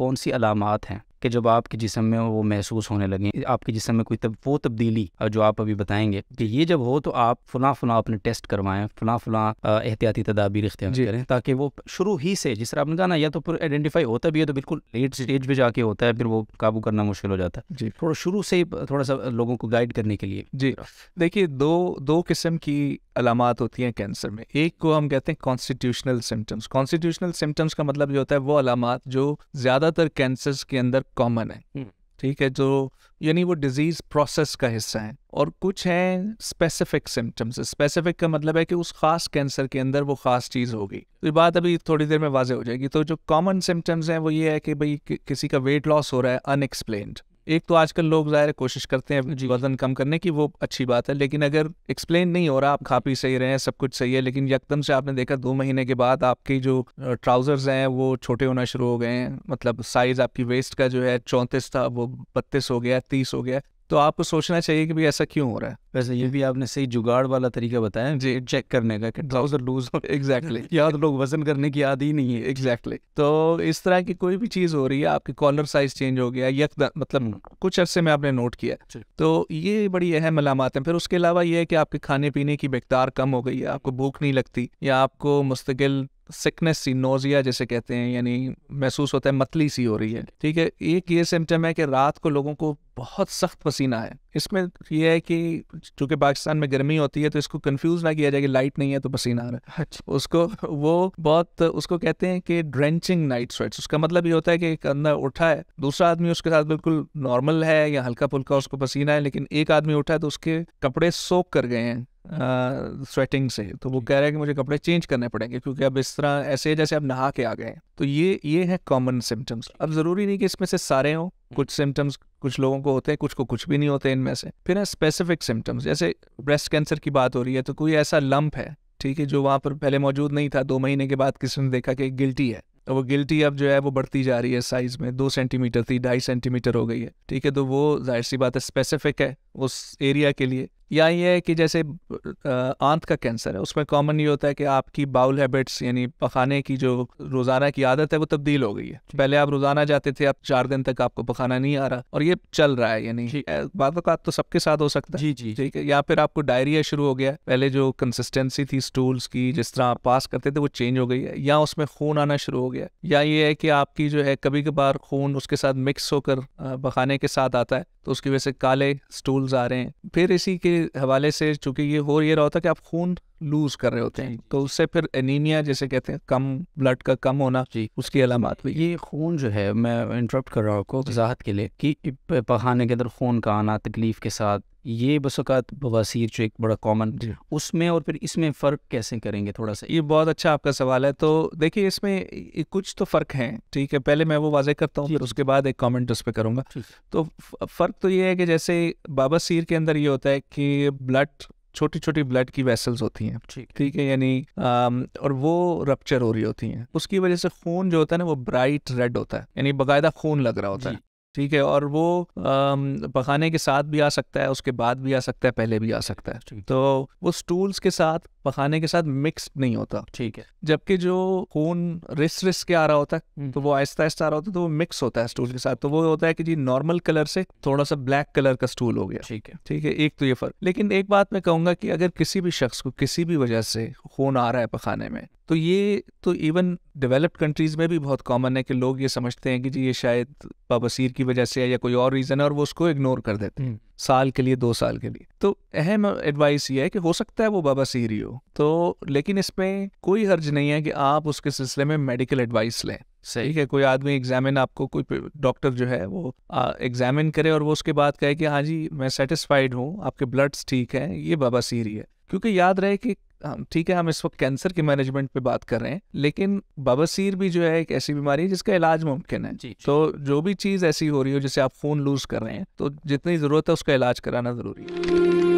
कौन सी अलामत हैं कि जब आपके जिसम में वो महसूस होने लगे आपके जिसम में कोई तब वो तब्दीली जो आप अभी बताएंगे कि ये जब हो तो आप फला फुला अपने टेस्ट करवाएं फला फुला एहतियाती तदाबीर इख्तियार करें ताकि वो शुरू ही से जिस तरह आपने कहा ना या तो आइडेंटिफाई होता भी है तो बिल्कुल लेट स्टेज पर जाके होता है फिर वो काबू करना मुश्किल हो जाता है जी थोड़ा शुरू से थोड़ा सा लोगों को गाइड करने के लिए जी देखिए दो दो किस्म की अलामत होती हैं कैंसर में एक को हम कहते हैं कॉन्स्टिट्यूशनल सिम्टम्स कॉन्स्टिट्यूशनल सिम्टम्स का मतलब जो होता है वो अलामत जो ज़्यादातर कैंसर्स के अंदर कॉमन है हम्म। ठीक है जो यानी वो डिजीज प्रोसेस का हिस्सा है और कुछ है स्पेसिफिक सिम्टम्स स्पेसिफिक का मतलब है कि उस खास कैंसर के अंदर वो खास चीज़ होगी तो ये बात अभी थोड़ी देर में वाजे हो जाएगी तो जो कॉमन सिम्टम्स हैं वो ये है कि भाई कि, किसी का वेट लॉस हो रहा है अनएक्सप्लेन्ड एक तो आजकल लोग ज़ाहिर कोशिश करते हैं वजन कम करने की वो अच्छी बात है लेकिन अगर एक्सप्लेन नहीं हो रहा आप खा पी सही रहे हैं सब कुछ सही है लेकिन यकदम से आपने देखा दो महीने के बाद आपके जो ट्राउजर्स हैं वो छोटे होना शुरू हो गए हैं मतलब साइज आपकी वेस्ट का जो है चौंतीस था वो बत्तीस हो गया तीस हो गया तो आपको सोचना चाहिए कि भाई ऐसा क्यों हो रहा है वैसे ये भी आपने सही जुगाड़ वाला तरीका बताया जी चेक करने का कि ट्राउजर लूज हो एग्जैक्टली या तो लोग वजन करने की याद ही नहीं है एग्जैक्टली तो इस तरह की कोई भी चीज हो रही है आपके कॉलर साइज चेंज हो गया यक मतलब हम्म। कुछ अरसे में आपने नोट किया तो ये बड़ी अहम अलामत है फिर उसके अलावा ये है कि आपके खाने पीने की मकदार कम हो गई है आपको भूख नहीं लगती या आपको मुस्तकिल सिकनेस सी नोजिया जैसे कहते हैं यानी महसूस होता है मतली सी हो रही है ठीक है एक ये सिम्टम है कि रात को लोगों को बहुत सख्त पसीना है इसमें यह है कि चूंकि पाकिस्तान में गर्मी होती है तो इसको कंफ्यूज ना किया जाए कि लाइट नहीं है तो पसीना आ रहा है अच्छा। उसको वो बहुत उसको कहते हैं कि ड्रेंचिंग नाइट स्वेट्स उसका मतलब ये होता है कि एक अंदर उठा है दूसरा आदमी उसके साथ बिल्कुल नॉर्मल है या हल्का फुल्का उसको पसीना है लेकिन एक आदमी उठा है तो उसके कपड़े सोख कर गए हैं स्वेटिंग से तो वो कह रहे हैं कि मुझे कपड़े चेंज करने पड़ेंगे क्योंकि अब इस तरह ऐसे जैसे अब नहा के आ गए तो ये ये है कॉमन सिम्टम्स अब ज़रूरी नहीं कि इसमें से सारे हों हम्म। कुछ सिम्टम्स कुछ लोगों को होते हैं कुछ को कुछ भी नहीं होते इनमें से फिर है स्पेसिफिक सिम्टम्स जैसे ब्रेस्ट कैंसर की बात हो रही है तो कोई ऐसा लंप है ठीक है जो वहाँ पर पहले मौजूद नहीं था दो महीने के बाद किसी ने देखा कि गिल्टी है तो वो गिल्टी अब जो है वो बढ़ती जा रही है साइज में दो सेंटीमीटर थी ढाई सेंटीमीटर हो गई है ठीक है तो वो जाहिर सी बात है स्पेसिफिक है उस एरिया के लिए या ये है कि जैसे आंत का कैंसर है उसमें कॉमन ये होता है कि आपकी बाउल हैबिट्स यानी पखाने की जो रोज़ाना की आदत है वो तब्दील हो गई है पहले आप रोज़ाना जाते थे अब चार दिन तक आपको पखाना नहीं आ रहा और ये चल रहा है यानी बात तो सबके साथ हो सकता है जी जी ठीक है या फिर आपको डायरिया शुरू हो गया पहले जो कंसिस्टेंसी थी स्टूल्स की जिस तरह आप पास करते थे वो चेंज हो गई है या उसमें खून आना शुरू हो गया या ये है कि आपकी जो है कभी कभार खून उसके साथ मिक्स होकर पखाने के साथ आता है तो उसकी वजह से काले स्टूल्स आ रहे हैं फिर इसी के हवाले से चूंकि ये हो ये रहा होता कि आप खून लूज कर रहे होते हैं तो उससे फिर एनीमिया जैसे कहते हैं कम ब्लड का कम होना जी उसकी अलामत हुई ये खून जो है मैं इंटरप्ट कर रहा हूँ आपको वजाहत के लिए कि पखाने के अंदर खून का आना तकलीफ के साथ ये बस बसोकात बवासीर जो एक बड़ा कॉमन उसमें और फिर इसमें फ़र्क कैसे करेंगे थोड़ा सा ये बहुत अच्छा आपका सवाल है तो देखिए इसमें कुछ तो फ़र्क है ठीक है पहले मैं वो वाजे करता हूँ फिर उसके बाद एक कॉमेंट उस पर करूँगा तो फ़र्क तो ये है कि जैसे बाबा सीर के अंदर ये होता है कि ब्लड छोटी छोटी ब्लड की वेसल्स होती हैं ठीक है यानी और वो रप्चर हो रही होती हैं उसकी वजह से खून जो होता है ना वो ब्राइट रेड होता है यानी बाकायदा खून लग रहा होता है ठीक है और वो पखाने के साथ भी आ सकता है उसके बाद भी आ सकता है पहले भी आ सकता है तो वो स्टूल्स के साथ पखाने के साथ मिक्स नहीं होता ठीक है जबकि जो खून रिस रिस के आ रहा होता है हम्म। तो वो आहिस्ता आहिस्ता आ रहा होता है तो वो मिक्स होता है स्टूल के साथ तो वो होता है कि जी नॉर्मल कलर से थोड़ा सा ब्लैक कलर का स्टूल हो गया ठीक है ठीक है एक तो ये फर्क लेकिन एक बात मैं कहूंगा कि अगर किसी भी शख्स को किसी भी वजह से खून आ रहा है पखाने में तो ये तो इवन डेवलप्ड कंट्रीज़ में भी बहुत कॉमन है कि लोग ये समझते हैं कि जी ये शायद बाबसीर की वजह से है या कोई और रीज़न है और वो उसको इग्नोर कर देते हैं हम्म। साल के लिए दो साल के लिए तो अहम एडवाइस ये है कि हो सकता है वो सीर ही हो तो लेकिन इसमें कोई हर्ज नहीं है कि आप उसके सिलसिले में मेडिकल एडवाइस लें सही है कोई आदमी एग्जामिन आपको कोई डॉक्टर जो है वो एग्जामिन करे और वो उसके बाद कहे कि हाँ जी मैं सेटिस्फाइड हूँ आपके ब्लड्स ठीक हैं ये बाबा ही है क्योंकि याद रहे कि हम हाँ, ठीक है हम इस वक्त कैंसर के मैनेजमेंट पे बात कर रहे हैं लेकिन बबसीर भी जो है एक ऐसी बीमारी है जिसका इलाज मुमकिन है जी, तो जो भी चीज़ ऐसी हो रही हो जिसे आप फ़ोन लूज़ कर रहे हैं तो जितनी ज़रूरत है उसका इलाज कराना ज़रूरी है